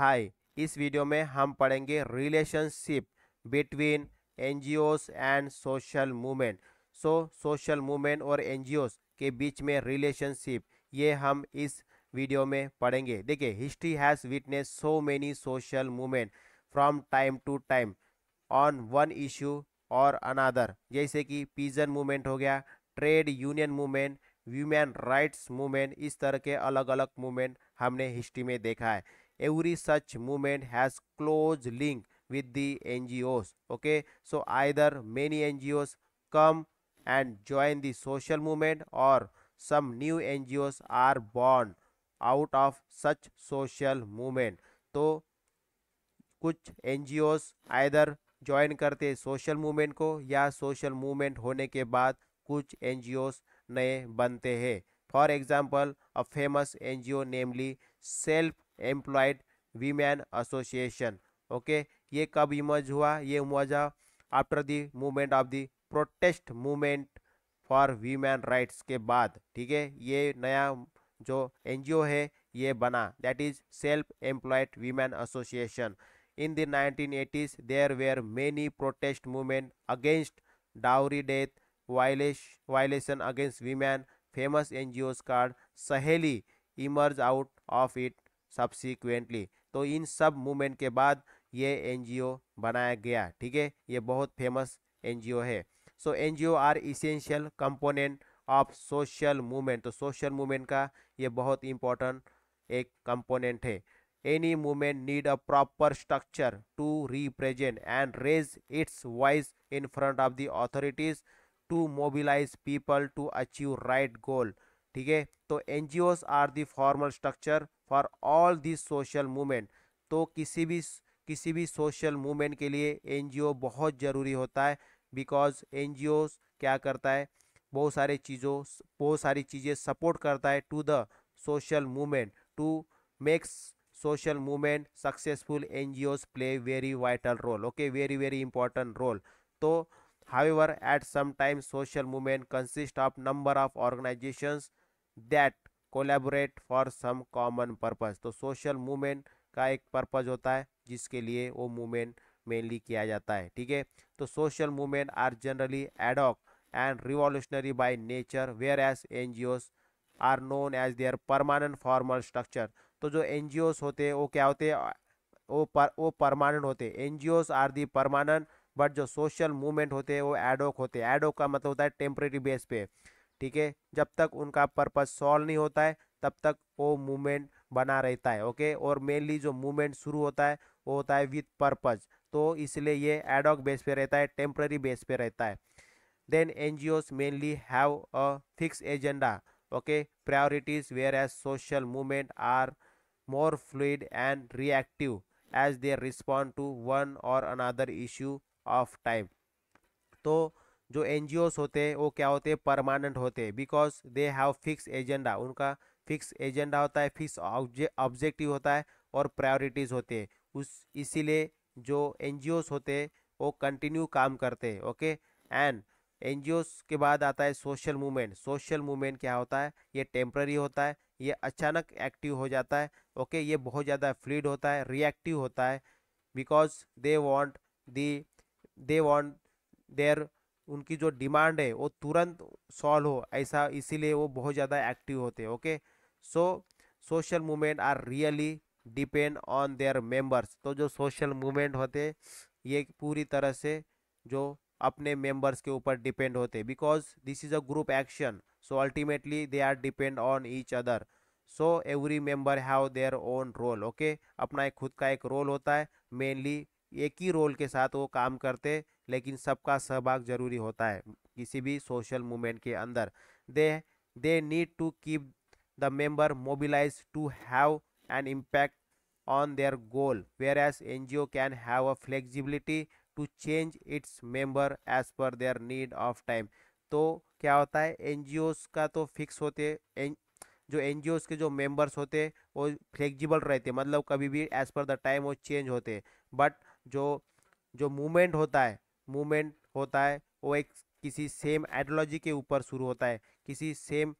हाय इस वीडियो में हम पढ़ेंगे relationship between N and social movement so social movement और एन के बीच में रिलेशनशिप ये हम इस वीडियो में पढ़ेंगे देखिए history has witness so many social movement from time to time on one issue और अनादर जैसे कि पीजन मूवमेंट हो गया trade union movement women rights movement इस तरह के अलग अलग मूवमेंट हमने हिस्ट्री में देखा है every such movement has close link with the NGOs. Okay, so either many NGOs come and join the social movement or some new NGOs are born out of such social movement. to kuch ngos either join karte social movement ko ya social movement hone ke baad kuch ngos naye bante जी for example a famous ngo namely self employed women association okay ये कब emerge हुआ ये emerge after the movement of the protest movement for women rights के बाद ठीक है ये नया जो एन है ये बना that is self employed women association in the eighties there were many protest movement against dowry death violation against women famous N G called Saheli emerge out of it subsequently तो इन सब मूवमेंट के बाद ये NGO बनाया गया ठीक है ये बहुत फेमस एनजीओ है so NGO are essential component of social movement तो सोशल मूवमेंट का ये बहुत इंपॉर्टेंट एक कंपोनेंट है any movement need a proper structure to represent and raise its voice in front of the authorities to mobilize people to achieve right goal ठीक है तो N G Os are the formal structure for all this social movement तो किसी भी किसी भी social movement के लिए एन बहुत ज़रूरी होता है बिकॉज एन क्या करता है बहुत सारे चीज़ों बहुत सारी चीज़ें सपोर्ट करता है to the social movement to makes social movement successful N play very vital role okay very very important role तो however at some time social movement consist of number of organizations that collaborate for some common purpose तो social movement का एक purpose होता है जिसके लिए वो movement mainly किया जाता है ठीक है तो social movement are generally ad hoc and revolutionary by nature whereas N are known as their permanent formal structure तो जो एन होते हैं वो क्या होते वो पर वो परमानेंट होते हैं N are the permanent but जो सोशल मूवमेंट होते हैं वो एडोक होते हैं एडोक का मतलब होता है टेम्प्रेरी बेस पे ठीक है जब तक उनका पर्पज सॉल्व नहीं होता है तब तक वो मूवमेंट बना रहता है ओके और मेनली जो मूवमेंट शुरू होता है वो होता है विथ पर्पज तो इसलिए ये एडॉक बेस पे रहता है टेम्प्ररी बेस पे रहता है then N G Os mainly have a fix agenda okay priorities whereas social movement are more fluid and reactive as they respond to one और अनादर इशू ऑफ टाइम तो जो N होते हैं वो क्या होते हैं परमानेंट होते हैं because they have fix agenda उनका फिक्स एजेंडा होता है फिक्स ऑब्जेक्टिव होता है और प्रायोरिटीज़ होते हैं उस इसीलिए जो एन होते हैं वो कंटिन्यू काम करते हैं ओके एंड एन के बाद आता है सोशल मूवमेंट सोशल मूवमेंट क्या होता है ये टेम्प्ररी होता है ये अचानक एक्टिव हो जाता है ओके ये बहुत ज़्यादा फ्लूड होता है रिएक्टिव होता है because they want the they want their उनकी जो डिमांड है वो तुरंत सॉल्व हो ऐसा इसीलिए वो बहुत ज़्यादा एक्टिव होते हैं okay so social movement are really depend on their members तो जो सोशल मूवमेंट होते ये पूरी तरह से जो अपने मेंबर्स के ऊपर डिपेंड होते because this is a group action so ultimately they are depend on each other so every member have their own role okay अपना एक खुद का एक रोल होता है मेनली एक ही रोल के साथ वो काम करते लेकिन सबका सहभाग जरूरी होता है किसी भी सोशल मूवमेंट के अंदर they they need to keep the member mobilize to have an impact on whereas N G O can have a flexibility to change its member as per their need of time तो क्या होता है N का तो fix होते N जो N के जो मेंबर्स होते वो फ्लेक्जिबल रहते मतलब कभी भी एज पर द टाइम वो चेंज होते बट जो जो मूवमेंट होता है मूवमेंट होता है वो एक किसी सेम आइडियोलॉजी के ऊपर शुरू होता है किसी सेम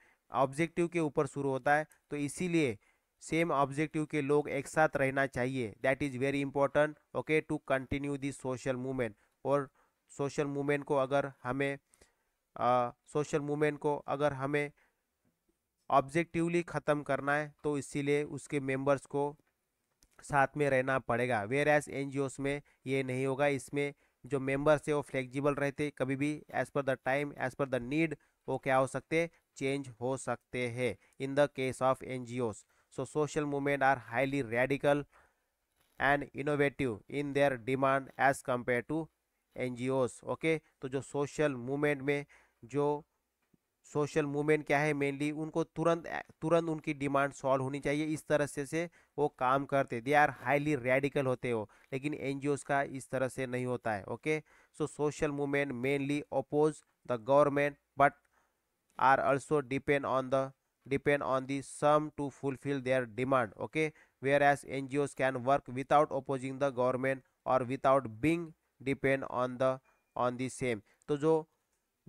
ऑब्जेक्टिव के ऊपर शुरू होता है तो इसीलिए सेम ऑब्जेक्टिव के लोग एक साथ रहना चाहिए that is very important okay to continue this social movement और सोशल मूवमेंट को अगर हमें सोशल मूवमेंट को अगर हमें ऑब्जेक्टिवली ख़त्म करना है तो इसीलिए उसके मेंबर्स को साथ में रहना पड़ेगा वेयर एज एन में ये नहीं होगा इसमें जो मेंबर्स है वो फ्लेक्जिबल रहते कभी भी as per the time as per the need वो क्या हो सकते चेंज हो सकते हैं in the case of N G Os so social movement are highly radical and innovative in their demand as compare to N G Os okay तो जो social movement में जो सोशल मूवमेंट क्या है मेनली उनको तुरंत तुरंत उनकी डिमांड सॉल्व होनी चाहिए इस तरह से से वो काम करते दे आर हाईली रेडिकल होते हो लेकिन एनजीओस का इस तरह से नहीं होता है okay so social movement mainly oppose the government but are also depend on the depend on the some to fulfill their demand okay whereas N can work without opposing the government और without being depend on the on the same तो जो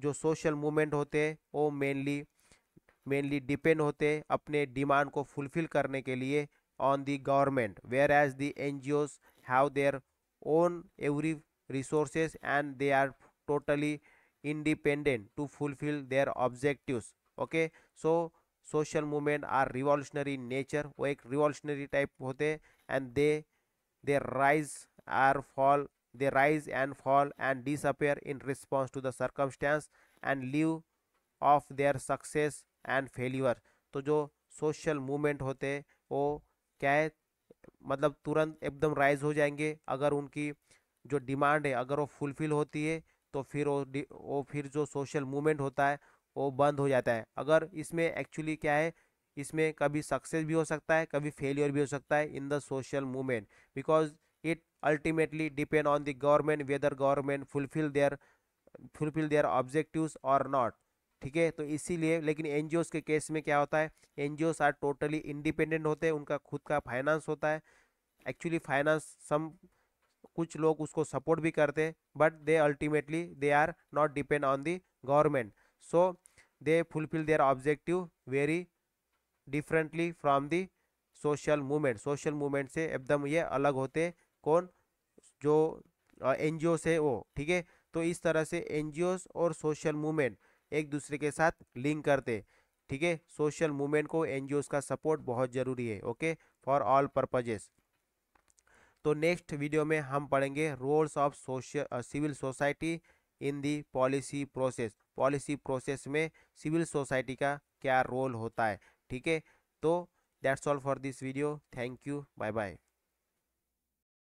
जो social movement होते हैं वो mainly mainly depend होते अपने demand को फुलफिल करने के लिए on the government whereas the N G Os have their own every resources and they are totally independent to fulfill their objectives okay so social movement are revolutionary nature वो एक रिवॉल्यूशनरी type होते and they there rise or fall They rise and fall and disappear in response to the circumstance and live of their success and failure तो जो social movement होते वो क्या है मतलब तुरंत एकदम राइज हो जाएंगे अगर उनकी जो डिमांड है अगर वो फुलफिल होती है तो फिर वो वो फिर जो सोशल मूवमेंट होता है वो बंद हो जाता है अगर इसमें एक्चुअली क्या है इसमें कभी सक्सेस भी हो सकता है कभी फेलियर भी हो सकता है in the social movement because it ultimately depend on the government whether government fulfill their fulfill their objectives or not ठीक है तो इसीलिए लेकिन एन के केस में क्या होता है N G are totally independent होते हैं उनका खुद का फाइनेंस होता है एक्चुअली फाइनेंस सम कुछ लोग उसको सपोर्ट भी करते हैं but they ultimately they are not depend on the government so they fulfill their objective very differently from the social movement social movement से एकदम ये अलग होते कौन जो एन जी है वो ठीक है तो इस तरह से एन और सोशल मूवमेंट एक दूसरे के साथ लिंक करते ठीक है सोशल मूवमेंट को एन का सपोर्ट बहुत ज़रूरी है ओके फॉर ऑल पर्पजेस तो नेक्स्ट वीडियो में हम पढ़ेंगे roles of social civil society in the policy process policy process में सिविल सोसाइटी का क्या रोल होता है ठीक है तो that's all for this video thank you bye bye